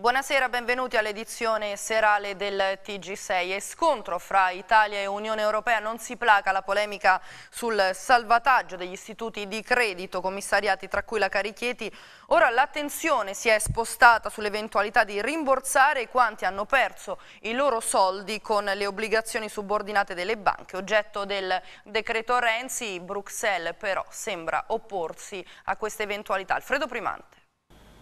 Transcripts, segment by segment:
Buonasera, benvenuti all'edizione serale del TG6. E scontro fra Italia e Unione Europea non si placa la polemica sul salvataggio degli istituti di credito commissariati, tra cui la Carichieti. Ora l'attenzione si è spostata sull'eventualità di rimborsare quanti hanno perso i loro soldi con le obbligazioni subordinate delle banche. Oggetto del decreto Renzi, Bruxelles però sembra opporsi a questa eventualità. Alfredo Primante.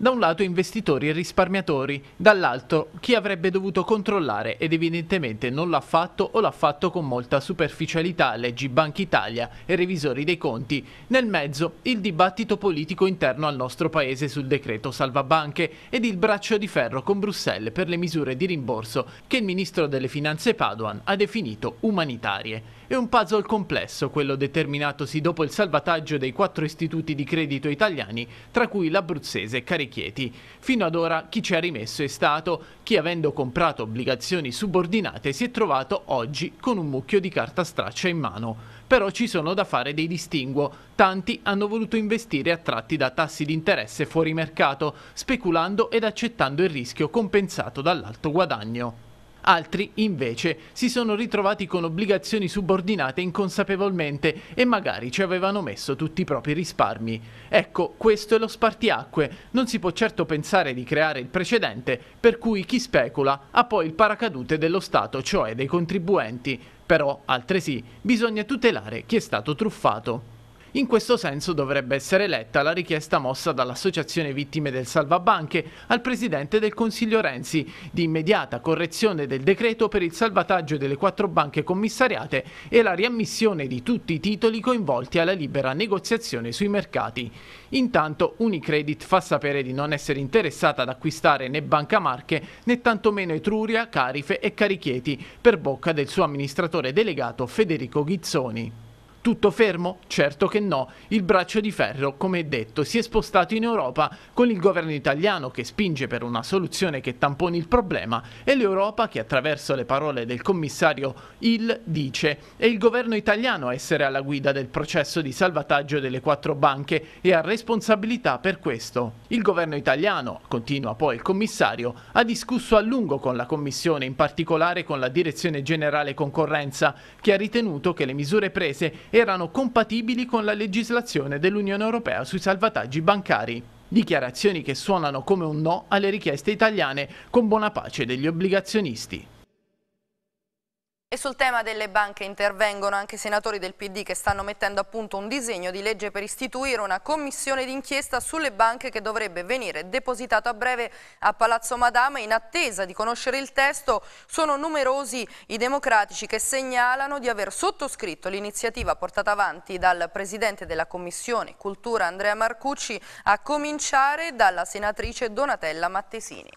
Da un lato investitori e risparmiatori, dall'altro chi avrebbe dovuto controllare ed evidentemente non l'ha fatto o l'ha fatto con molta superficialità, leggi Banca Italia e revisori dei conti. Nel mezzo il dibattito politico interno al nostro paese sul decreto salva banche ed il braccio di ferro con Bruxelles per le misure di rimborso che il ministro delle finanze Padoan ha definito umanitarie. È un puzzle complesso quello determinatosi dopo il salvataggio dei quattro istituti di credito italiani, tra cui l'abruzzese Carichieti. Fino ad ora chi ci ha rimesso è stato chi avendo comprato obbligazioni subordinate si è trovato oggi con un mucchio di carta straccia in mano. Però ci sono da fare dei distinguo. Tanti hanno voluto investire attratti da tassi di interesse fuori mercato, speculando ed accettando il rischio compensato dall'alto guadagno altri invece si sono ritrovati con obbligazioni subordinate inconsapevolmente e magari ci avevano messo tutti i propri risparmi. Ecco, questo è lo spartiacque, non si può certo pensare di creare il precedente per cui chi specula ha poi il paracadute dello Stato, cioè dei contribuenti, però altresì bisogna tutelare chi è stato truffato. In questo senso dovrebbe essere letta la richiesta mossa dall'Associazione Vittime del Salvabanche al Presidente del Consiglio Renzi di immediata correzione del decreto per il salvataggio delle quattro banche commissariate e la riammissione di tutti i titoli coinvolti alla libera negoziazione sui mercati. Intanto Unicredit fa sapere di non essere interessata ad acquistare né Banca Marche né tantomeno Etruria, Carife e Carichieti per bocca del suo amministratore delegato Federico Ghizzoni. Tutto fermo? Certo che no. Il braccio di ferro, come detto, si è spostato in Europa con il governo italiano che spinge per una soluzione che tamponi il problema e l'Europa che attraverso le parole del commissario Hill dice è il governo italiano a essere alla guida del processo di salvataggio delle quattro banche e ha responsabilità per questo. Il governo italiano, continua poi il commissario, ha discusso a lungo con la Commissione, in particolare con la Direzione Generale Concorrenza, che ha ritenuto che le misure prese erano compatibili con la legislazione dell'Unione Europea sui salvataggi bancari. Dichiarazioni che suonano come un no alle richieste italiane, con buona pace degli obbligazionisti. E sul tema delle banche intervengono anche i senatori del PD che stanno mettendo a punto un disegno di legge per istituire una commissione d'inchiesta sulle banche che dovrebbe venire depositato a breve a Palazzo Madama. In attesa di conoscere il testo sono numerosi i democratici che segnalano di aver sottoscritto l'iniziativa portata avanti dal Presidente della Commissione Cultura Andrea Marcucci a cominciare dalla senatrice Donatella Mattesini.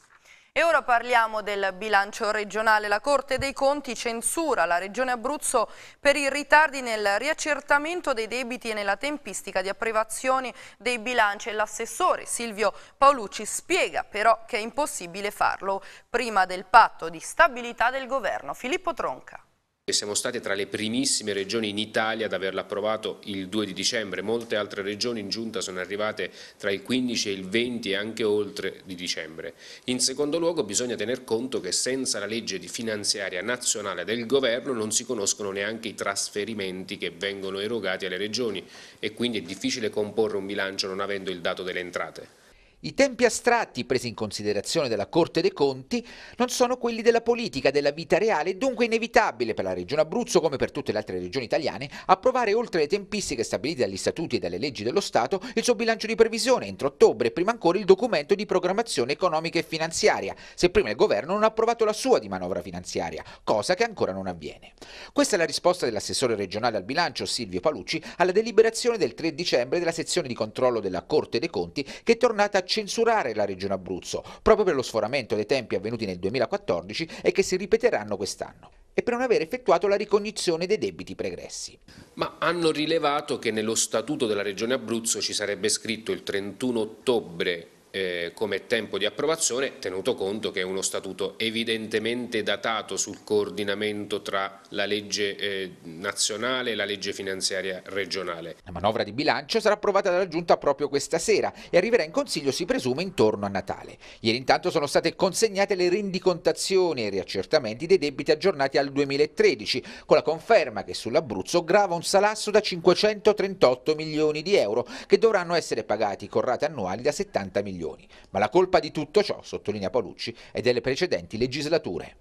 E ora parliamo del bilancio regionale. La Corte dei Conti censura la Regione Abruzzo per i ritardi nel riaccertamento dei debiti e nella tempistica di approvazione dei bilanci. L'assessore Silvio Paolucci spiega però che è impossibile farlo prima del patto di stabilità del governo. Filippo Tronca che siamo state tra le primissime regioni in Italia ad averla approvato il 2 di dicembre, molte altre regioni in giunta sono arrivate tra il 15 e il 20 e anche oltre di dicembre. In secondo luogo bisogna tener conto che senza la legge di finanziaria nazionale del governo non si conoscono neanche i trasferimenti che vengono erogati alle regioni e quindi è difficile comporre un bilancio non avendo il dato delle entrate. I tempi astratti presi in considerazione dalla Corte dei Conti non sono quelli della politica, della vita reale, dunque inevitabile per la Regione Abruzzo, come per tutte le altre regioni italiane, approvare oltre le tempistiche stabilite dagli statuti e dalle leggi dello Stato il suo bilancio di previsione entro ottobre e prima ancora il documento di programmazione economica e finanziaria, se prima il governo non ha approvato la sua di manovra finanziaria, cosa che ancora non avviene. Questa è la risposta dell'assessore regionale al bilancio Silvio Palucci alla deliberazione del 3 dicembre della sezione di controllo della Corte dei Conti che è tornata a censurare la regione Abruzzo, proprio per lo sforamento dei tempi avvenuti nel 2014 e che si ripeteranno quest'anno e per non aver effettuato la ricognizione dei debiti pregressi. Ma hanno rilevato che nello statuto della Regione Abruzzo ci sarebbe scritto il 31 ottobre eh, come tempo di approvazione, tenuto conto che è uno statuto evidentemente datato sul coordinamento tra la legge eh, nazionale e la legge finanziaria regionale. La manovra di bilancio sarà approvata dalla Giunta proprio questa sera e arriverà in Consiglio, si presume, intorno a Natale. Ieri intanto sono state consegnate le rendicontazioni e riaccertamenti dei debiti aggiornati al 2013, con la conferma che sull'Abruzzo grava un salasso da 538 milioni di euro, che dovranno essere pagati con rate annuali da 70 milioni milioni. Ma la colpa di tutto ciò, sottolinea Paolucci, è delle precedenti legislature.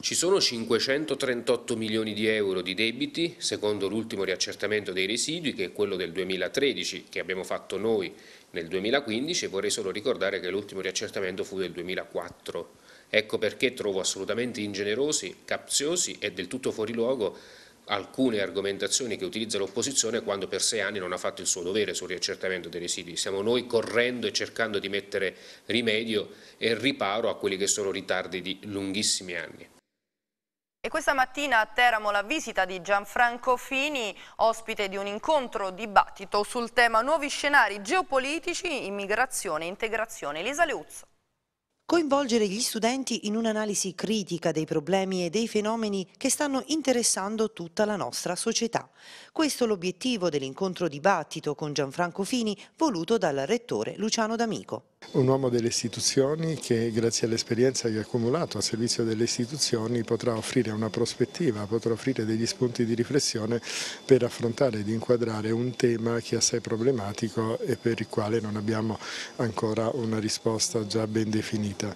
Ci sono 538 milioni di euro di debiti, secondo l'ultimo riaccertamento dei residui, che è quello del 2013, che abbiamo fatto noi nel 2015, e vorrei solo ricordare che l'ultimo riaccertamento fu del 2004. Ecco perché trovo assolutamente ingenerosi, capziosi e del tutto fuori luogo alcune argomentazioni che utilizza l'opposizione quando per sei anni non ha fatto il suo dovere sul riaccertamento dei residui. Siamo noi correndo e cercando di mettere rimedio e riparo a quelli che sono ritardi di lunghissimi anni. E questa mattina a Teramo la visita di Gianfranco Fini, ospite di un incontro dibattito sul tema nuovi scenari geopolitici, immigrazione e integrazione. Elisa Leuzzo. Coinvolgere gli studenti in un'analisi critica dei problemi e dei fenomeni che stanno interessando tutta la nostra società. Questo è l'obiettivo dell'incontro dibattito con Gianfranco Fini voluto dal rettore Luciano D'Amico. Un uomo delle istituzioni che grazie all'esperienza che ha accumulato a servizio delle istituzioni potrà offrire una prospettiva, potrà offrire degli spunti di riflessione per affrontare ed inquadrare un tema che è assai problematico e per il quale non abbiamo ancora una risposta già ben definita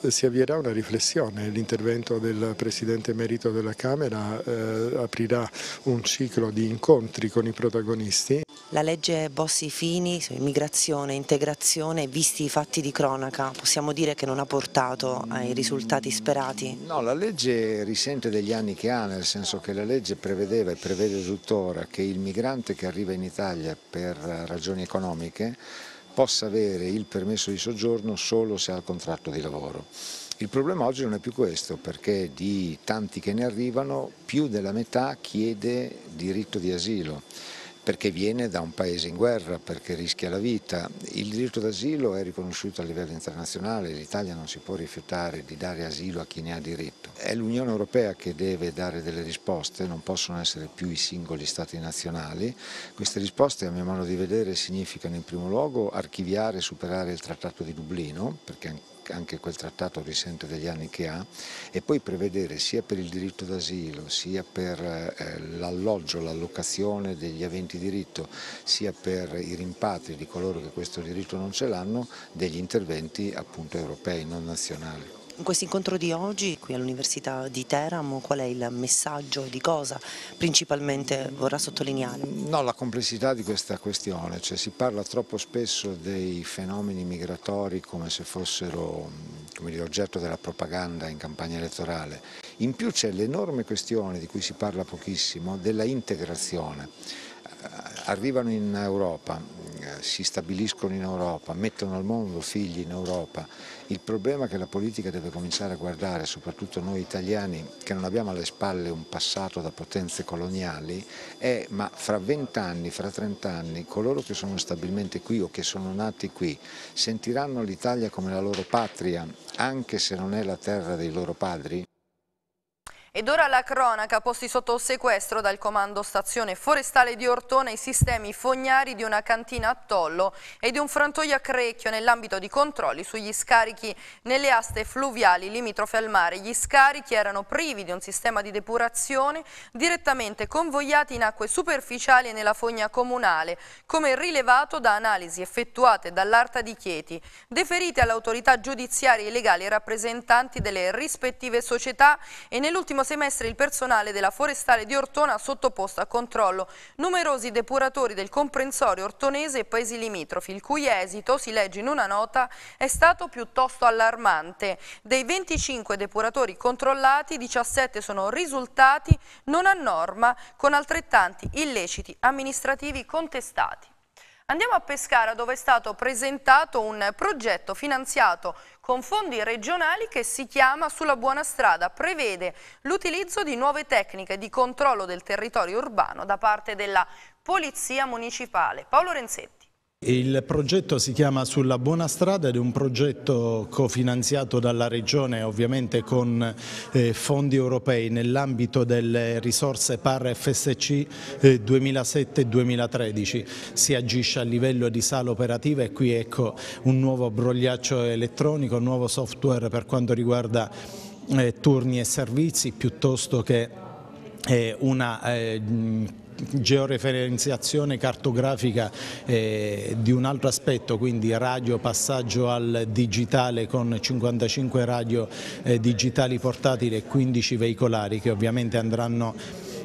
si avvierà una riflessione, l'intervento del Presidente Merito della Camera eh, aprirà un ciclo di incontri con i protagonisti la legge Bossi-Fini su immigrazione, integrazione, visti i fatti di cronaca, possiamo dire che non ha portato ai risultati sperati? No, la legge risente degli anni che ha, nel senso che la legge prevedeva e prevede tuttora che il migrante che arriva in Italia per ragioni economiche possa avere il permesso di soggiorno solo se ha il contratto di lavoro. Il problema oggi non è più questo perché di tanti che ne arrivano più della metà chiede diritto di asilo perché viene da un paese in guerra, perché rischia la vita. Il diritto d'asilo è riconosciuto a livello internazionale, l'Italia non si può rifiutare di dare asilo a chi ne ha diritto. È l'Unione Europea che deve dare delle risposte, non possono essere più i singoli Stati nazionali. Queste risposte a mio modo di vedere significano in primo luogo archiviare e superare il Trattato di Dublino, perché anche quel trattato risente degli anni che ha, e poi prevedere sia per il diritto d'asilo, sia per eh, l'alloggio, l'allocazione degli aventi diritto, sia per i rimpatri di coloro che questo diritto non ce l'hanno, degli interventi appunto europei, non nazionali. In questo incontro di oggi qui all'Università di Teramo qual è il messaggio e di cosa principalmente vorrà sottolineare? No, la complessità di questa questione, cioè, si parla troppo spesso dei fenomeni migratori come se fossero come dire, oggetto della propaganda in campagna elettorale, in più c'è l'enorme questione di cui si parla pochissimo della integrazione arrivano in Europa, si stabiliscono in Europa, mettono al mondo figli in Europa il problema che la politica deve cominciare a guardare, soprattutto noi italiani che non abbiamo alle spalle un passato da potenze coloniali, è ma fra vent'anni, fra trent'anni, coloro che sono stabilmente qui o che sono nati qui sentiranno l'Italia come la loro patria, anche se non è la terra dei loro padri? Ed ora la cronaca, posti sotto sequestro dal comando stazione forestale di Ortona i sistemi fognari di una cantina a Tollo e di un frantoio a Crecchio nell'ambito di controlli sugli scarichi nelle aste fluviali limitrofe al mare. Gli scarichi erano privi di un sistema di depurazione direttamente convogliati in acque superficiali e nella fogna comunale, come rilevato da analisi effettuate dall'Arta di Chieti, deferite all'autorità giudiziaria e legali rappresentanti delle rispettive società e nell'ultimo primo semestre il personale della forestale di Ortona ha sottoposto a controllo numerosi depuratori del comprensorio ortonese e paesi limitrofi, il cui esito, si legge in una nota, è stato piuttosto allarmante. Dei 25 depuratori controllati, 17 sono risultati non a norma, con altrettanti illeciti amministrativi contestati. Andiamo a Pescara dove è stato presentato un progetto finanziato con fondi regionali che si chiama Sulla buona strada, prevede l'utilizzo di nuove tecniche di controllo del territorio urbano da parte della Polizia Municipale. Paolo Renzetti. Il progetto si chiama Sulla Buona Strada ed è un progetto cofinanziato dalla Regione ovviamente con eh, fondi europei nell'ambito delle risorse PAR FSC eh, 2007-2013. Si agisce a livello di sala operativa e qui ecco un nuovo brogliaccio elettronico, un nuovo software per quanto riguarda eh, turni e servizi piuttosto che eh, una eh, georeferenziazione cartografica eh, di un altro aspetto, quindi radio passaggio al digitale con 55 radio eh, digitali portatili e 15 veicolari che ovviamente andranno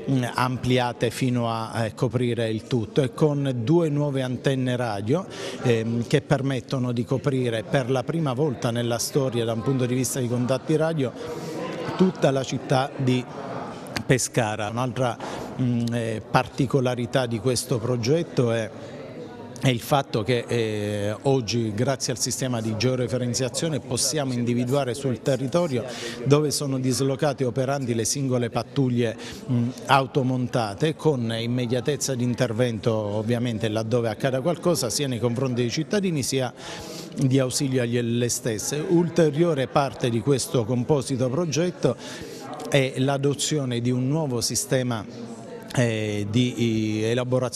mm, ampliate fino a coprire il tutto e con due nuove antenne radio ehm, che permettono di coprire per la prima volta nella storia da un punto di vista di contatti radio tutta la città di Pescara, un'altra mh, eh, particolarità di questo progetto è è il fatto che eh, oggi grazie al sistema di georeferenziazione possiamo individuare sul territorio dove sono dislocate operanti le singole pattuglie mh, automontate con immediatezza di intervento ovviamente laddove accada qualcosa sia nei confronti dei cittadini sia di ausilio alle stesse. Ulteriore parte di questo composito progetto è l'adozione di un nuovo sistema di eh, di elaborazione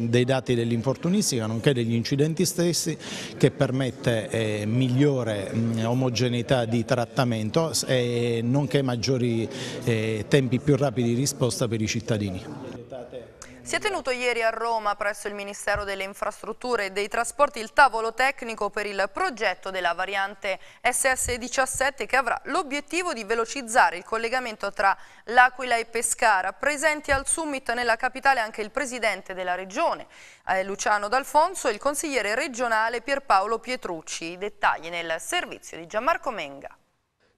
dei dati dell'infortunistica nonché degli incidenti stessi che permette eh, migliore mh, omogeneità di trattamento e nonché maggiori eh, tempi più rapidi di risposta per i cittadini. Si è tenuto ieri a Roma presso il Ministero delle Infrastrutture e dei Trasporti il tavolo tecnico per il progetto della variante SS17 che avrà l'obiettivo di velocizzare il collegamento tra L'Aquila e Pescara. Presenti al summit nella capitale anche il presidente della regione eh, Luciano D'Alfonso e il consigliere regionale Pierpaolo Pietrucci. I dettagli nel servizio di Gianmarco Menga.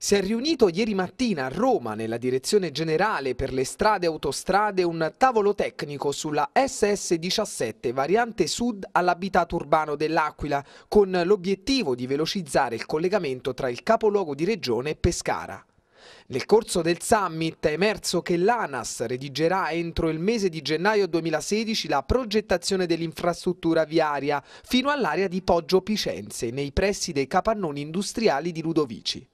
Si è riunito ieri mattina a Roma, nella direzione generale per le strade e autostrade, un tavolo tecnico sulla SS17 variante sud all'abitato urbano dell'Aquila, con l'obiettivo di velocizzare il collegamento tra il capoluogo di regione e Pescara. Nel corso del summit è emerso che l'ANAS redigerà entro il mese di gennaio 2016 la progettazione dell'infrastruttura viaria fino all'area di Poggio Picenze, nei pressi dei capannoni industriali di Ludovici.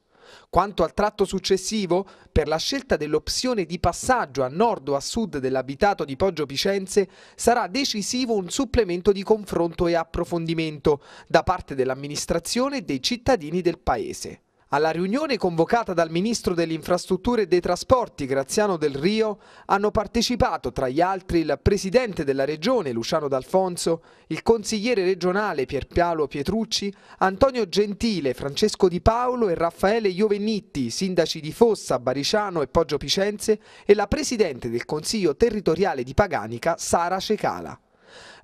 Quanto al tratto successivo, per la scelta dell'opzione di passaggio a nord o a sud dell'abitato di Poggio Picenze sarà decisivo un supplemento di confronto e approfondimento da parte dell'amministrazione e dei cittadini del paese. Alla riunione convocata dal Ministro delle Infrastrutture e dei Trasporti Graziano Del Rio hanno partecipato tra gli altri il Presidente della Regione Luciano D'Alfonso, il Consigliere regionale Pierpialo Pietrucci, Antonio Gentile, Francesco Di Paolo e Raffaele Iovennitti, sindaci di Fossa, Bariciano e Poggio Picenze e la Presidente del Consiglio Territoriale di Paganica Sara Cecala.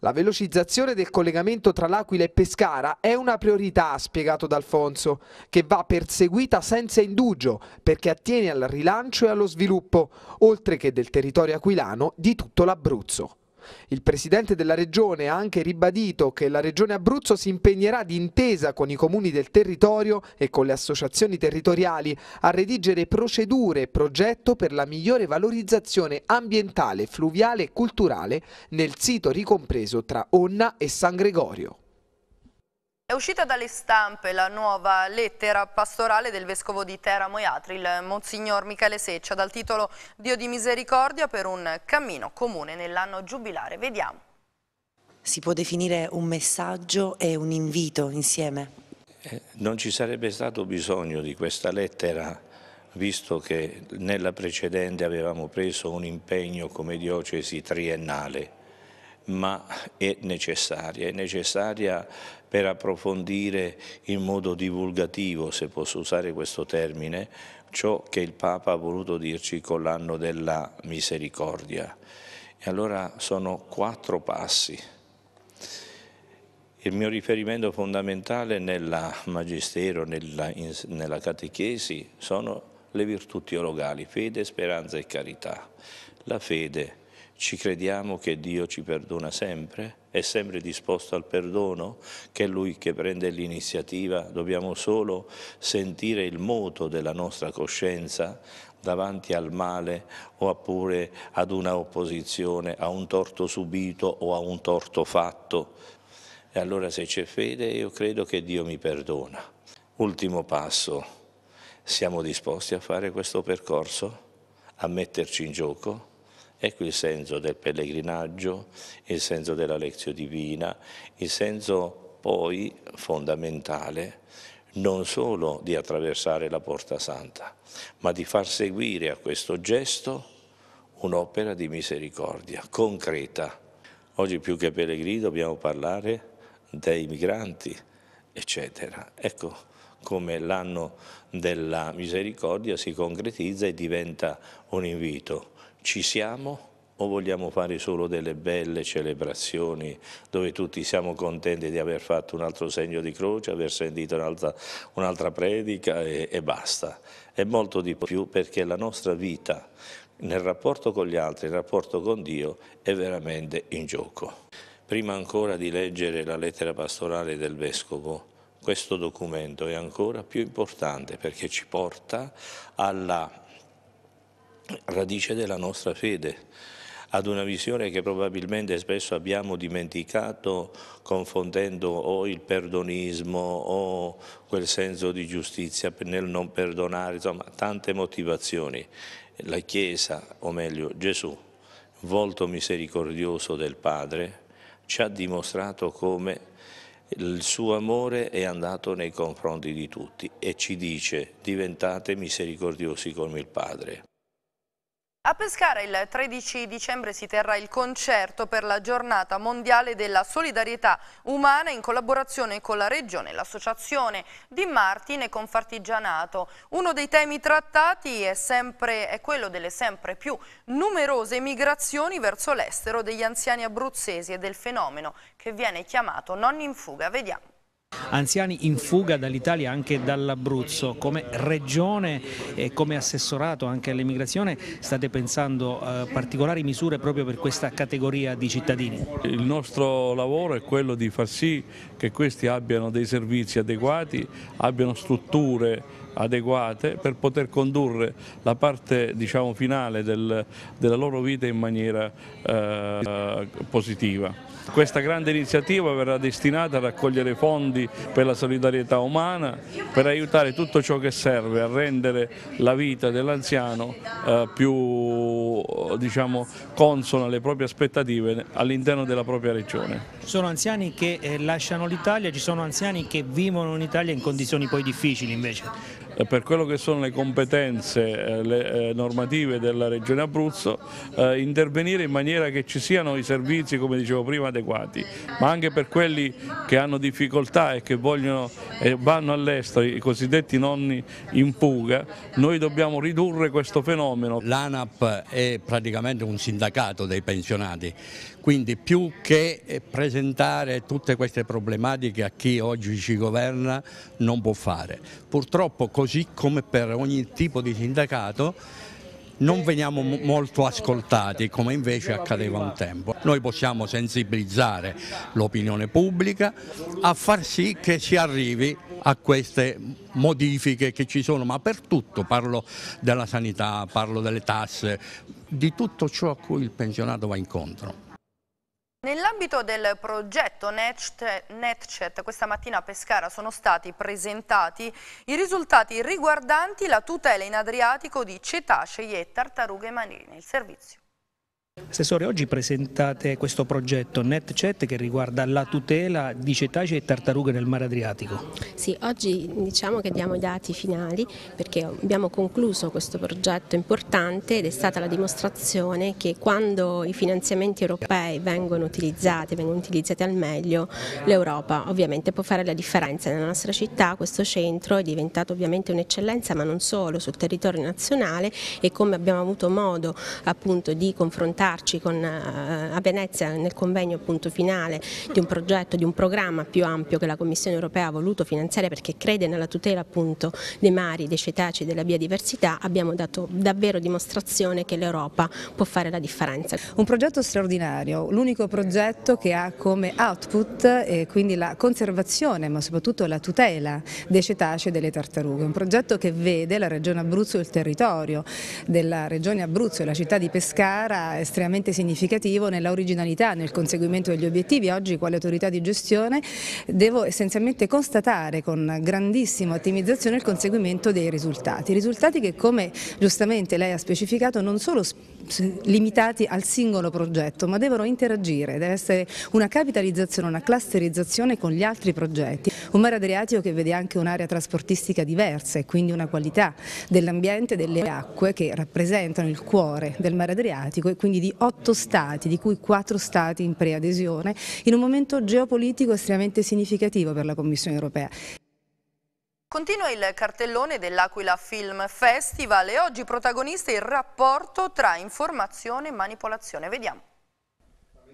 La velocizzazione del collegamento tra L'Aquila e Pescara è una priorità, ha spiegato D'Alfonso, che va perseguita senza indugio perché attiene al rilancio e allo sviluppo, oltre che del territorio aquilano, di tutto l'Abruzzo. Il presidente della regione ha anche ribadito che la regione Abruzzo si impegnerà d'intesa con i comuni del territorio e con le associazioni territoriali a redigere procedure e progetto per la migliore valorizzazione ambientale, fluviale e culturale nel sito ricompreso tra Onna e San Gregorio. È uscita dalle stampe la nuova lettera pastorale del Vescovo di Teramo e Atri, il Monsignor Michele Seccia, dal titolo Dio di misericordia per un cammino comune nell'anno giubilare. Vediamo. Si può definire un messaggio e un invito insieme? Eh, non ci sarebbe stato bisogno di questa lettera, visto che nella precedente avevamo preso un impegno come diocesi triennale ma è necessaria, è necessaria per approfondire in modo divulgativo, se posso usare questo termine, ciò che il Papa ha voluto dirci con l'anno della misericordia. E allora sono quattro passi. Il mio riferimento fondamentale nella magistero, nella, in, nella catechesi, sono le virtù teologali, fede, speranza e carità. La fede ci crediamo che Dio ci perdona sempre? È sempre disposto al perdono? Che è Lui che prende l'iniziativa? Dobbiamo solo sentire il moto della nostra coscienza davanti al male oppure ad una opposizione, a un torto subito o a un torto fatto. E allora se c'è fede io credo che Dio mi perdona. Ultimo passo, siamo disposti a fare questo percorso? A metterci in gioco? Ecco il senso del pellegrinaggio, il senso della lezione divina, il senso poi fondamentale non solo di attraversare la porta santa, ma di far seguire a questo gesto un'opera di misericordia concreta. Oggi più che pellegrini dobbiamo parlare dei migranti, eccetera. Ecco come l'anno della misericordia si concretizza e diventa un invito ci siamo o vogliamo fare solo delle belle celebrazioni dove tutti siamo contenti di aver fatto un altro segno di croce, aver sentito un'altra, un predica e, e basta. È molto di più perché la nostra vita nel rapporto con gli altri, nel rapporto con Dio è veramente in gioco. Prima ancora di leggere la lettera pastorale del Vescovo, questo documento è ancora più importante perché ci porta alla radice della nostra fede, ad una visione che probabilmente spesso abbiamo dimenticato confondendo o il perdonismo o quel senso di giustizia nel non perdonare, insomma tante motivazioni. La Chiesa, o meglio Gesù, volto misericordioso del Padre, ci ha dimostrato come il suo amore è andato nei confronti di tutti e ci dice diventate misericordiosi come il Padre. A Pescara il 13 dicembre si terrà il concerto per la giornata mondiale della solidarietà umana in collaborazione con la Regione, l'Associazione Di Martin e Confartigianato. Uno dei temi trattati è, sempre, è quello delle sempre più numerose migrazioni verso l'estero degli anziani abruzzesi e del fenomeno che viene chiamato nonni in fuga. Vediamo. Anziani in fuga dall'Italia anche dall'Abruzzo, come regione e come assessorato anche all'immigrazione state pensando a eh, particolari misure proprio per questa categoria di cittadini? Il nostro lavoro è quello di far sì che questi abbiano dei servizi adeguati, abbiano strutture adeguate per poter condurre la parte diciamo, finale del, della loro vita in maniera eh, positiva. Questa grande iniziativa verrà destinata a raccogliere fondi per la solidarietà umana, per aiutare tutto ciò che serve a rendere la vita dell'anziano eh, più diciamo, consona alle proprie aspettative all'interno della propria regione. Sono anziani che eh, lasciano l'Italia, ci sono anziani che vivono in Italia in condizioni poi difficili invece. Eh, per quello che sono le competenze eh, le eh, normative della Regione Abruzzo, intervenire in maniera che ci siano i servizi, come dicevo prima, adeguati, ma anche per quelli che hanno difficoltà e che vogliono, e vanno all'estero, i cosiddetti nonni in fuga, noi dobbiamo ridurre questo fenomeno. L'ANAP è praticamente un sindacato dei pensionati, quindi più che eh, presentare tutte queste problematiche a chi oggi ci governa non può fare. Purtroppo così come per ogni tipo di sindacato non veniamo molto ascoltati come invece accadeva un tempo. Noi possiamo sensibilizzare l'opinione pubblica a far sì che si arrivi a queste modifiche che ci sono, ma per tutto, parlo della sanità, parlo delle tasse, di tutto ciò a cui il pensionato va incontro. Nell'ambito del progetto NetChat, questa mattina a Pescara sono stati presentati i risultati riguardanti la tutela in Adriatico di cetacei e tartarughe marine. Il servizio. Assessore, oggi presentate questo progetto NetCet che riguarda la tutela di cetacei e tartarughe nel mare Adriatico. Sì, oggi diciamo che diamo i dati finali perché abbiamo concluso questo progetto importante ed è stata la dimostrazione che quando i finanziamenti europei vengono utilizzati, vengono utilizzati al meglio, l'Europa ovviamente può fare la differenza. Nella nostra città questo centro è diventato ovviamente un'eccellenza ma non solo sul territorio nazionale e come abbiamo avuto modo appunto di confrontare confrontarci con, eh, a Venezia nel convegno appunto finale di un progetto, di un programma più ampio che la Commissione europea ha voluto finanziare perché crede nella tutela appunto dei mari, dei cetacei, della biodiversità, abbiamo dato davvero dimostrazione che l'Europa può fare la differenza. Un progetto straordinario, l'unico progetto che ha come output eh, quindi la conservazione ma soprattutto la tutela dei cetacei e delle tartarughe, un progetto che vede la regione Abruzzo e il territorio della regione Abruzzo e la città di Pescara estremamente significativo nella originalità, nel conseguimento degli obiettivi. Oggi quale autorità di gestione devo essenzialmente constatare con grandissima ottimizzazione il conseguimento dei risultati. Risultati che come giustamente lei ha specificato non sono limitati al singolo progetto ma devono interagire, deve essere una capitalizzazione, una clusterizzazione con gli altri progetti. Un mare Adriatico che vede anche un'area trasportistica diversa e quindi una qualità dell'ambiente, delle acque che rappresentano il cuore del mare Adriatico e quindi di otto stati, di cui quattro stati in preadesione, in un momento geopolitico estremamente significativo per la Commissione europea. Continua il cartellone dell'Aquila Film Festival e oggi protagonista il rapporto tra informazione e manipolazione. Vediamo.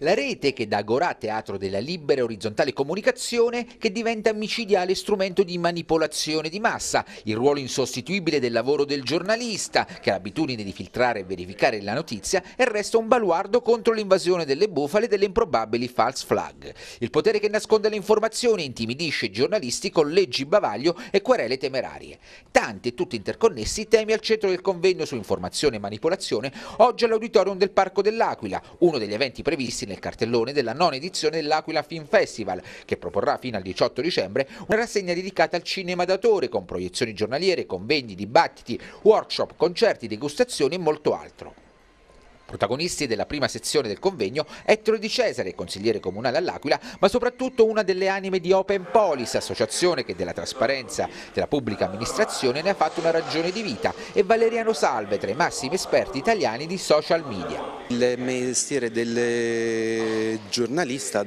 La rete che da Agorà Teatro della Libera e Orizzontale Comunicazione che diventa micidiale strumento di manipolazione di massa, il ruolo insostituibile del lavoro del giornalista che ha l'abitudine di filtrare e verificare la notizia e resta un baluardo contro l'invasione delle bufale e delle improbabili false flag. Il potere che nasconde le informazioni intimidisce i giornalisti con leggi bavaglio e querele temerarie. Tanti e tutti interconnessi temi al centro del convegno su informazione e manipolazione oggi all'auditorium del Parco dell'Aquila, uno degli eventi previsti nel cartellone della nona edizione dell'Aquila Film Festival, che proporrà fino al 18 dicembre una rassegna dedicata al cinema d'autore con proiezioni giornaliere, convegni, dibattiti, workshop, concerti, degustazioni e molto altro. Protagonisti della prima sezione del convegno Ettore Di Cesare, consigliere comunale all'Aquila, ma soprattutto una delle anime di Open Polis, associazione che della trasparenza della pubblica amministrazione ne ha fatto una ragione di vita, e Valeriano Salve, tra i massimi esperti italiani di social media. Il mestiere del giornalista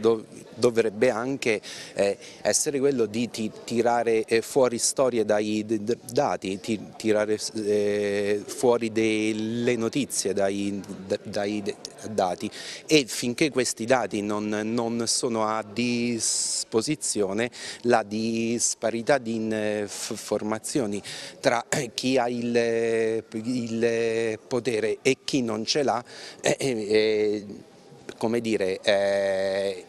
dovrebbe anche eh, essere quello di tirare eh, fuori storie dai dati, tirare eh, fuori delle notizie dai, dai, dati e finché questi dati non, non, sono a disposizione la disparità di informazioni eh, tra eh, chi ha il, il potere e chi non ce l'ha eh, come dire, eh,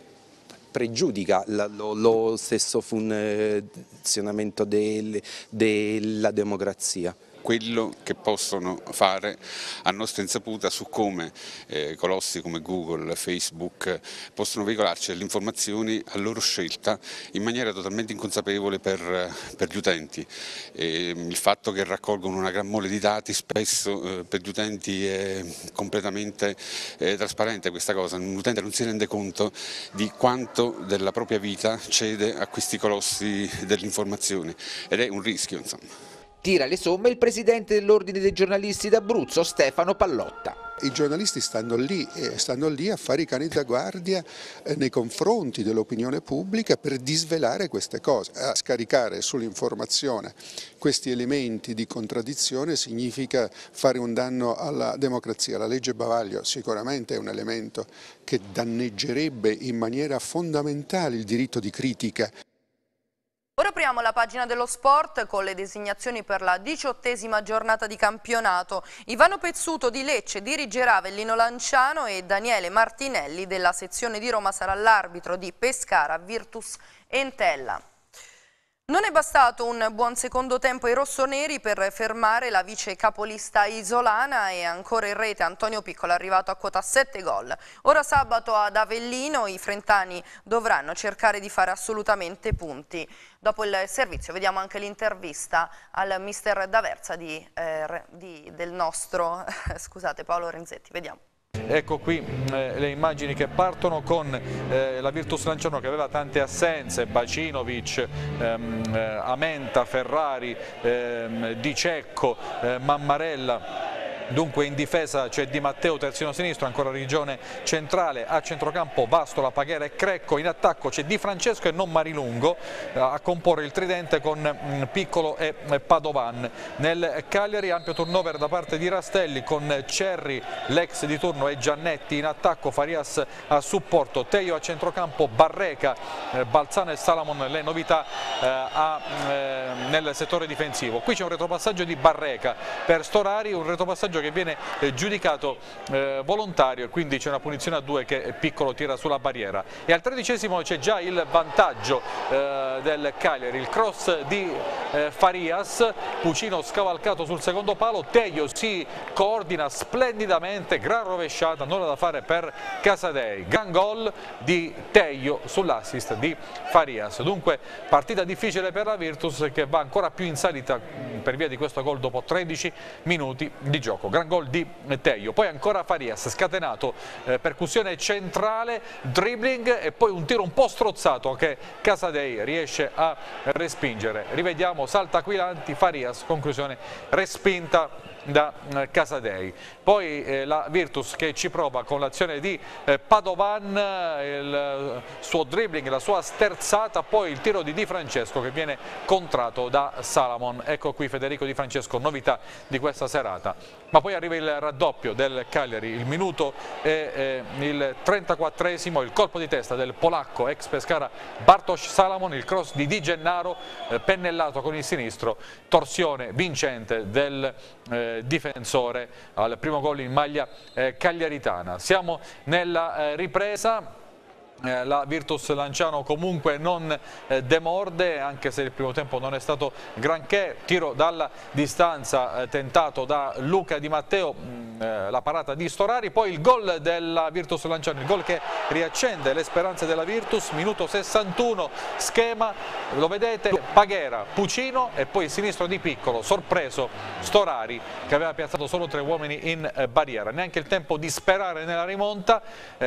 pregiudica lo, lo stesso funzionamento del, della democrazia quello che possono fare a nostra insaputa su come eh, colossi come Google, Facebook possono veicolarci le informazioni a loro scelta in maniera totalmente inconsapevole per, per gli utenti. E, mm, il fatto che raccolgono una gran mole di dati spesso eh, per gli utenti è completamente eh, trasparente questa cosa, l'utente non si rende conto di quanto della propria vita cede a questi colossi dell'informazione ed è un rischio insomma. Tira le somme il presidente dell'Ordine dei giornalisti d'Abruzzo, Stefano Pallotta i giornalisti stanno lì, eh, stanno lì, a fare i cani da guardia eh, nei confronti dell'opinione pubblica per disvelare queste cose. A scaricare sull'informazione questi elementi di contraddizione significa fare un danno alla democrazia. La legge Bavaglio sicuramente è un elemento che danneggerebbe in maniera fondamentale il diritto di critica. Apriamo la pagina dello sport con le designazioni per la diciottesima giornata di campionato. Ivano Pezzuto di Lecce dirigerà Vellino Lanciano e Daniele Martinelli della sezione di Roma sarà l'arbitro di Pescara Virtus Entella. Non è bastato un buon secondo tempo ai rossoneri per fermare la vice capolista isolana e ancora in rete Antonio Piccolo arrivato a quota 7 gol. Ora sabato ad Avellino i frentani dovranno cercare di fare assolutamente punti. Dopo il servizio vediamo anche l'intervista al mister D'Aversa eh, del nostro scusate, Paolo Renzetti. Vediamo. Ecco qui eh, le immagini che partono con eh, la Virtus Lanciano che aveva tante assenze, Bacinovic, ehm, eh, Amenta, Ferrari, ehm, Di Cecco, eh, Mammarella Dunque in difesa c'è Di Matteo, terzino sinistro, ancora regione centrale, a centrocampo Bastola, Paghera e Crecco, in attacco c'è Di Francesco e non Marilungo eh, a comporre il tridente con mm, Piccolo e Padovan. Nel Cagliari ampio turnover da parte di Rastelli con Cerri, l'ex di turno e Giannetti in attacco, Farias a supporto, Teio a centrocampo, Barreca, eh, Balzano e Salamon le novità eh, a, mm, nel settore difensivo. Qui c'è un retropassaggio di Barreca per Storari, un retropassaggio che viene eh, giudicato eh, volontario e quindi c'è una punizione a due che Piccolo tira sulla barriera. E al tredicesimo c'è già il vantaggio eh, del Cagliari, il cross di Farias, Pucino scavalcato sul secondo palo, Teglio si coordina splendidamente, gran rovesciata, nulla da fare per Casadei, gran gol di Teglio sull'assist di Farias. Dunque partita difficile per la Virtus che va ancora più in salita mm, per via di questo gol dopo 13 minuti di gioco gran gol di Teio, poi ancora Farias scatenato, eh, percussione centrale, dribbling e poi un tiro un po' strozzato che Casadei riesce a respingere, rivediamo salta Aquilanti, Farias conclusione respinta da eh, Casadei. Poi eh, la Virtus che ci prova con l'azione di eh, Padovan, eh, il suo dribbling, la sua sterzata, poi il tiro di Di Francesco che viene contrato da Salamon. Ecco qui Federico Di Francesco, novità di questa serata. Ma poi arriva il raddoppio del Cagliari, il minuto e eh, il 34esimo, il colpo di testa del polacco ex Pescara Bartosz Salamon, il cross di Di Gennaro, eh, pennellato con il sinistro, torsione vincente del eh, difensore al primo gol in maglia eh, cagliaritana. Siamo nella eh, ripresa eh, la Virtus Lanciano comunque non eh, demorde anche se il primo tempo non è stato granché tiro dalla distanza eh, tentato da Luca Di Matteo mm, la parata di Storari poi il gol della Virtus Lanciano il gol che riaccende le speranze della Virtus minuto 61 schema lo vedete Paghera Pucino e poi sinistro di Piccolo sorpreso Storari che aveva piazzato solo tre uomini in barriera neanche il tempo di sperare nella rimonta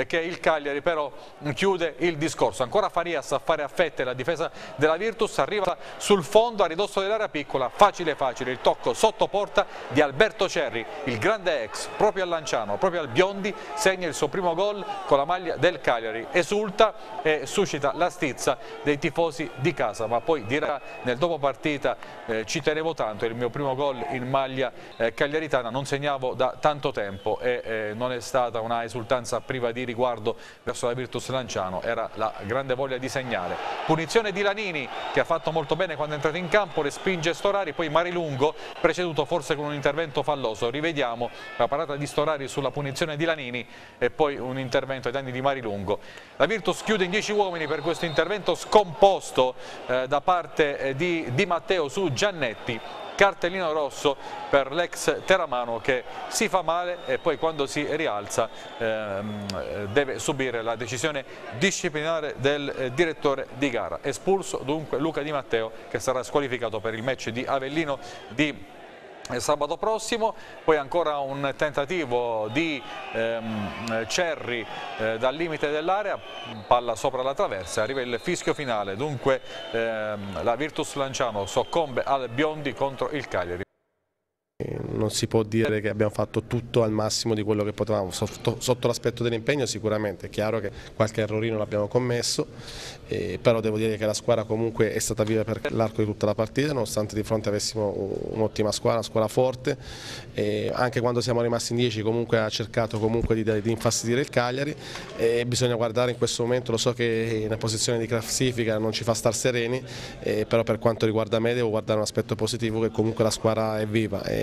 che il Cagliari però chiude chiude il discorso. Ancora Farias a fare a fette la difesa della Virtus, arriva sul fondo a ridosso dell'area piccola, facile facile il tocco sotto porta di Alberto Cerri, il grande ex, proprio al Lanciano, proprio al Biondi, segna il suo primo gol con la maglia del Cagliari, esulta e suscita la stizza dei tifosi di casa, ma poi dirà nel dopo partita eh, ci tenevo tanto, il mio primo gol in maglia eh, cagliaritana non segnavo da tanto tempo e eh, non è stata una esultanza priva di riguardo verso la Virtus Lanciano Marciano, era la grande voglia di segnare. Punizione di Lanini che ha fatto molto bene quando è entrato in campo, respinge Storari, poi Marilungo preceduto forse con un intervento falloso. Rivediamo la parata di Storari sulla punizione di Lanini e poi un intervento ai danni di Marilungo. La Virtus chiude in 10 uomini per questo intervento scomposto eh, da parte eh, di Di Matteo su Giannetti cartellino rosso per l'ex Teramano che si fa male e poi quando si rialza ehm, deve subire la decisione disciplinare del eh, direttore di gara. Espulso dunque Luca Di Matteo che sarà squalificato per il match di Avellino di eh, sabato prossimo, poi ancora un tentativo di ehm, Cerri eh, dal limite dell'area, palla sopra la traversa, arriva il fischio finale, dunque ehm, la Virtus Lanciano soccombe al Biondi contro il Cagliari non si può dire che abbiamo fatto tutto al massimo di quello che potevamo, sotto, sotto l'aspetto dell'impegno sicuramente, è chiaro che qualche errorino l'abbiamo commesso, eh, però devo dire che la squadra comunque è stata viva per l'arco di tutta la partita, nonostante di fronte avessimo un'ottima squadra, una squadra forte, eh, anche quando siamo rimasti in 10 comunque ha cercato comunque di, di infastidire il Cagliari e eh, bisogna guardare in questo momento, lo so che una posizione di classifica non ci fa star sereni, eh, però per quanto riguarda me devo guardare un aspetto positivo che comunque la squadra è viva. E,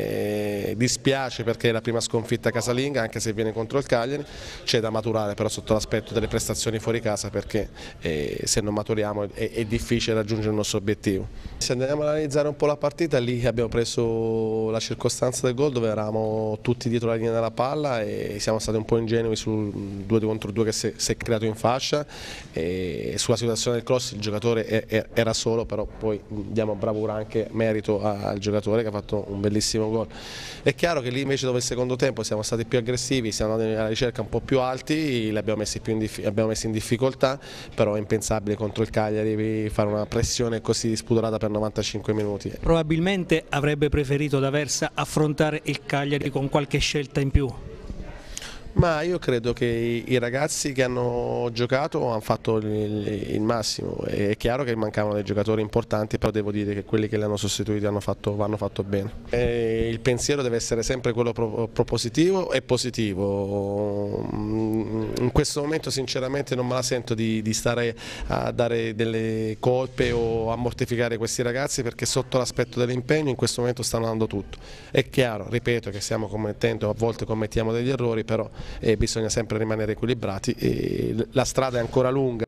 eh, dispiace perché è la prima sconfitta casalinga anche se viene contro il Cagliari, c'è da maturare però sotto l'aspetto delle prestazioni fuori casa perché eh, se non maturiamo è, è, difficile raggiungere il nostro obiettivo. Se andiamo ad analizzare un po' la partita lì abbiamo preso la circostanza del gol dove eravamo tutti dietro la linea della palla e siamo stati un po' ingenui sul 2 contro 2 che si è, si è creato in fascia e sulla situazione del cross il giocatore è, è, era solo però poi diamo bravura anche merito al giocatore che ha fatto un bellissimo gol. È chiaro che lì invece dove il secondo tempo siamo stati più aggressivi, siamo andati alla ricerca un po' più alti, li abbiamo messi, in, abbiamo messi in difficoltà, però è impensabile contro il Cagliari fare una pressione così disputurata per 95 minuti. Probabilmente avrebbe preferito da Versa affrontare il Cagliari con qualche scelta in più? Ma io credo che i ragazzi che hanno giocato hanno fatto il, massimo, è chiaro che mancavano dei giocatori importanti, però devo dire che quelli che li hanno sostituiti hanno fatto, vanno fatto bene. E il pensiero deve essere sempre quello propositivo e positivo, mm, in questo momento sinceramente non me la sento di, di stare a dare delle colpe o a mortificare questi ragazzi perché sotto l'aspetto dell'impegno in questo momento stanno andando tutto. È chiaro, ripeto che stiamo commettendo, a volte commettiamo degli errori, però e bisogna sempre rimanere equilibrati e la strada è ancora lunga.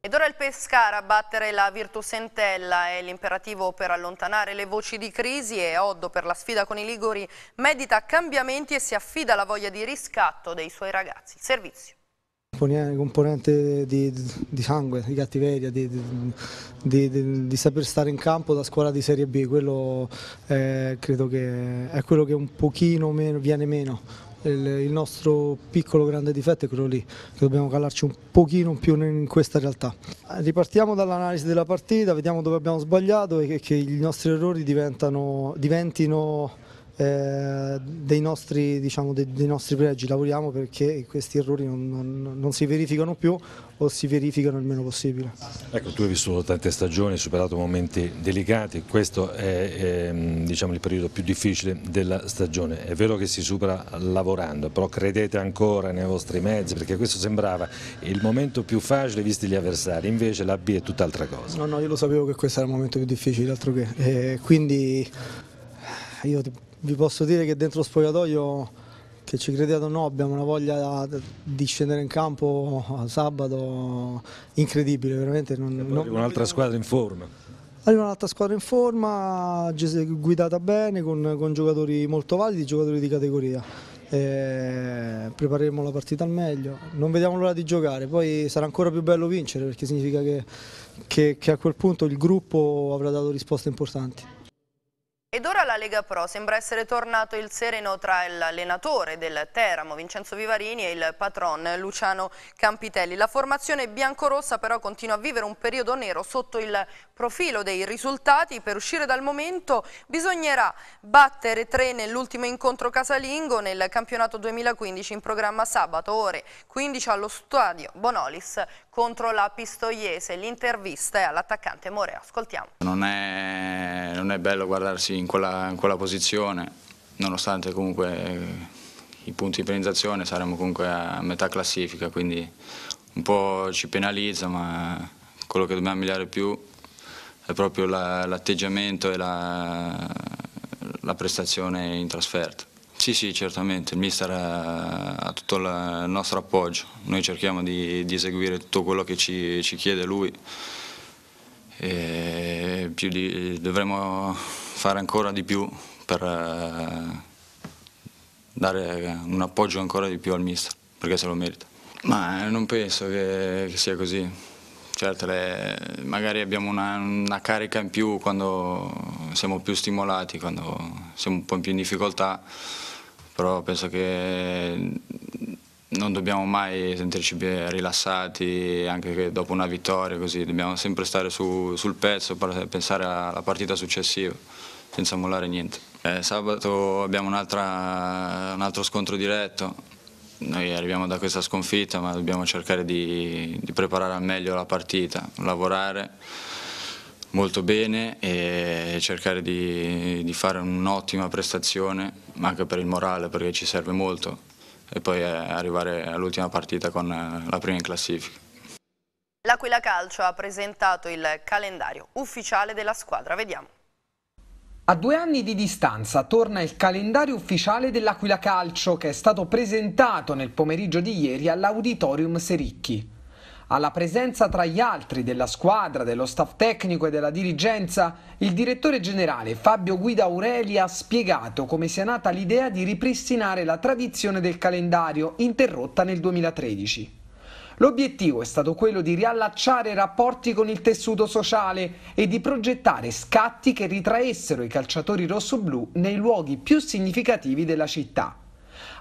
Ed ora il Pescara a battere la Virtus Entella è l'imperativo per allontanare le voci di crisi e Oddo per la sfida con i Liguri medita cambiamenti e si affida alla voglia di riscatto dei suoi ragazzi. Servizio componente di, di, sangue, di cattiveria, di, di, di, saper stare in campo da squadra di Serie B, quello è, eh, credo che è quello che un pochino meno, viene meno, il nostro piccolo grande difetto è quello lì, che dobbiamo calarci un pochino più in questa realtà. Ripartiamo dall'analisi della partita, vediamo dove abbiamo sbagliato e che, che i nostri errori diventino eh, dei, nostri, diciamo, dei, dei, nostri, pregi, lavoriamo perché questi errori non, non, non, si verificano più o si verificano il meno possibile. Ecco, tu hai vissuto tante stagioni, hai superato momenti delicati, questo è, è diciamo, il periodo più difficile della stagione, è vero che si supera lavorando, però credete ancora nei vostri mezzi perché questo sembrava il momento più facile visti gli avversari, invece la B è tutt'altra cosa. No, no, io lo sapevo che questo era il momento più difficile, altro che, eh, quindi io Ti vi posso dire che dentro lo spogliatoio, che ci crediate o no, abbiamo una voglia di scendere in campo sabato incredibile, veramente. Non, non... un'altra squadra in forma. Arriva un'altra squadra in forma, guidata bene, con, con giocatori molto validi, giocatori di categoria. E prepareremo la partita al meglio, non vediamo l'ora di giocare, poi sarà ancora più bello vincere perché significa che, che, che a quel punto il gruppo avrà dato risposte importanti. Ed ora la Lega Pro sembra essere tornato il sereno tra l'allenatore del Teramo Vincenzo Vivarini e il patron Luciano Campitelli. La formazione biancorossa però continua a vivere un periodo nero sotto il profilo dei risultati. Per uscire dal momento bisognerà battere tre nell'ultimo incontro casalingo nel campionato 2015 in programma sabato ore 15 allo stadio Bonolis contro la Pistoiese. L'intervista è all'attaccante Morea. Ascoltiamo. Non è, non è bello guardarsi in in quella, in quella posizione, nonostante comunque eh, i punti di penalizzazione saremo comunque a metà classifica, quindi un po' ci penalizza, ma quello che dobbiamo migliorare più è proprio l'atteggiamento e la, la, prestazione in trasferta. Sì, sì, certamente, il mister ha, ha tutto la, il nostro appoggio, noi cerchiamo di, di eseguire tutto quello che ci, ci chiede lui e più di, dovremmo fare ancora di più per eh, dare un appoggio ancora di più al mister, perché se lo merita. Ma non penso che, che sia così. Certo, le, magari abbiamo una, una, carica in più quando siamo più stimolati, quando siamo un po' in più in difficoltà, però penso che non dobbiamo mai sentirci rilassati anche dopo una vittoria, così dobbiamo sempre stare su, sul pezzo per pensare alla partita successiva senza mollare niente. Eh, sabato abbiamo un, altro scontro diretto, noi arriviamo da questa sconfitta ma dobbiamo cercare di, di preparare al meglio la partita, lavorare molto bene e cercare di, di fare un'ottima prestazione ma anche per il morale perché ci serve molto e poi eh, arrivare all'ultima partita con eh, la prima in classifica. L'Aquila Calcio ha presentato il calendario ufficiale della squadra, vediamo. A due anni di distanza torna il calendario ufficiale dell'Aquila Calcio che è stato presentato nel pomeriggio di ieri all'Auditorium Sericchi. Alla presenza tra gli altri della squadra, dello staff tecnico e della dirigenza, il direttore generale Fabio Guida Aureli ha spiegato come sia nata l'idea di ripristinare la tradizione del calendario interrotta nel 2013. L'obiettivo è stato quello di riallacciare rapporti con il tessuto sociale e di progettare scatti che ritraessero i calciatori rossoblù nei luoghi più significativi della città.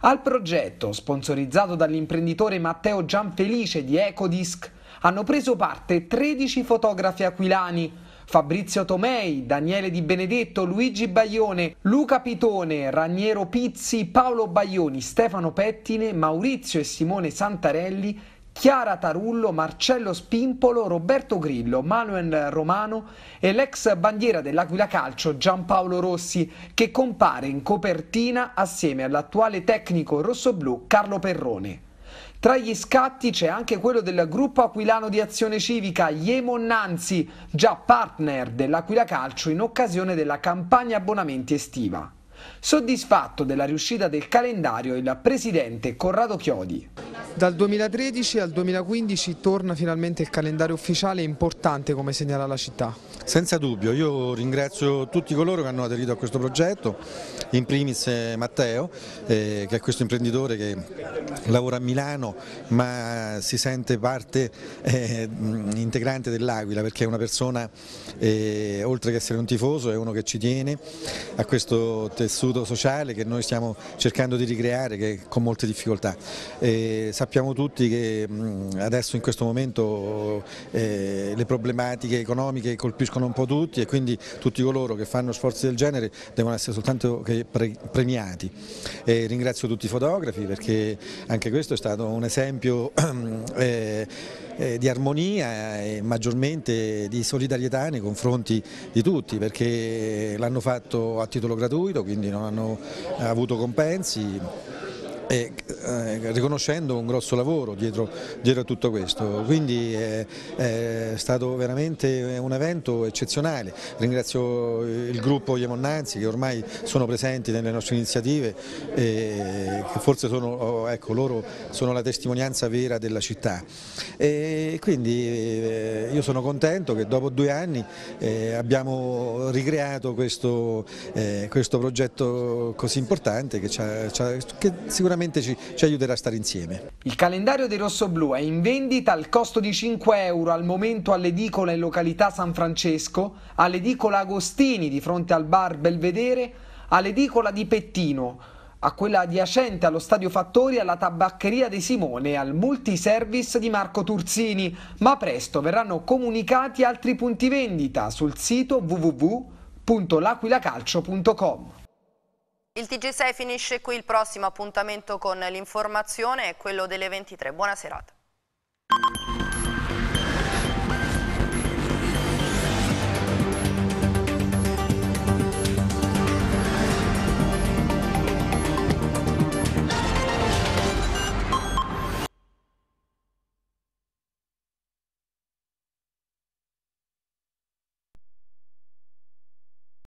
Al progetto, sponsorizzato dall'imprenditore Matteo Gianfelice di Ecodisc, hanno preso parte 13 fotografi aquilani, Fabrizio Tomei, Daniele Di Benedetto, Luigi Baglione, Luca Pitone, Raniero Pizzi, Paolo Baglioni, Stefano Pettine, Maurizio e Simone Santarelli Chiara Tarullo, Marcello Spimpolo, Roberto Grillo, Manuel Romano e l'ex bandiera dell'Aquila Calcio Giampaolo Rossi, che compare in copertina assieme all'attuale tecnico rossoblù Carlo Perrone. Tra gli scatti c'è anche quello del gruppo aquilano di azione civica Iemon Nanzi, già partner dell'Aquila Calcio in occasione della campagna abbonamenti estiva. Soddisfatto della riuscita del calendario il presidente Corrado Chiodi. Dal 2013 al 2015 torna finalmente il calendario ufficiale importante come segnala la città. Senza dubbio, io ringrazio tutti coloro che hanno aderito a questo progetto, in primis eh, Matteo, eh, che è questo imprenditore che lavora a Milano ma si sente parte eh, integrante dell'Aquila perché è una persona, eh, oltre che essere un tifoso, è uno che ci tiene a questo tessuto tessuto sociale che noi stiamo cercando di ricreare con molte difficoltà. E sappiamo tutti che adesso in questo momento eh, le problematiche economiche colpiscono un po' tutti e quindi tutti coloro che fanno sforzi del genere devono essere soltanto premiati. E ringrazio tutti i fotografi perché anche questo è stato un esempio eh, eh, di armonia e maggiormente di solidarietà nei confronti di tutti perché l'hanno fatto a titolo gratuito, quindi non hanno eh, avuto compensi e eh, riconoscendo un grosso lavoro dietro, dietro a tutto questo, quindi è, è, stato veramente un evento eccezionale, ringrazio il gruppo Iemonnanzi che ormai sono presenti nelle nostre iniziative e che forse sono, oh, ecco, loro sono la testimonianza vera della città e quindi eh, io sono contento che dopo due anni eh, abbiamo ricreato questo, eh, questo progetto così importante che, che sicuramente sicuramente ci, ci aiuterà a stare insieme. Il calendario dei rossoblù è in vendita al costo di 5 euro al momento all'edicola in località San Francesco, all'edicola Agostini di fronte al bar Belvedere, all'edicola di Pettino, a quella adiacente allo Stadio Fattori, alla Tabaccheria De Simone, e al multiservice di Marco Turzini, ma presto verranno comunicati altri punti vendita sul sito www.laquilacalcio.com. Il TG6 finisce qui, il prossimo appuntamento con l'informazione è quello delle 23. Buona serata.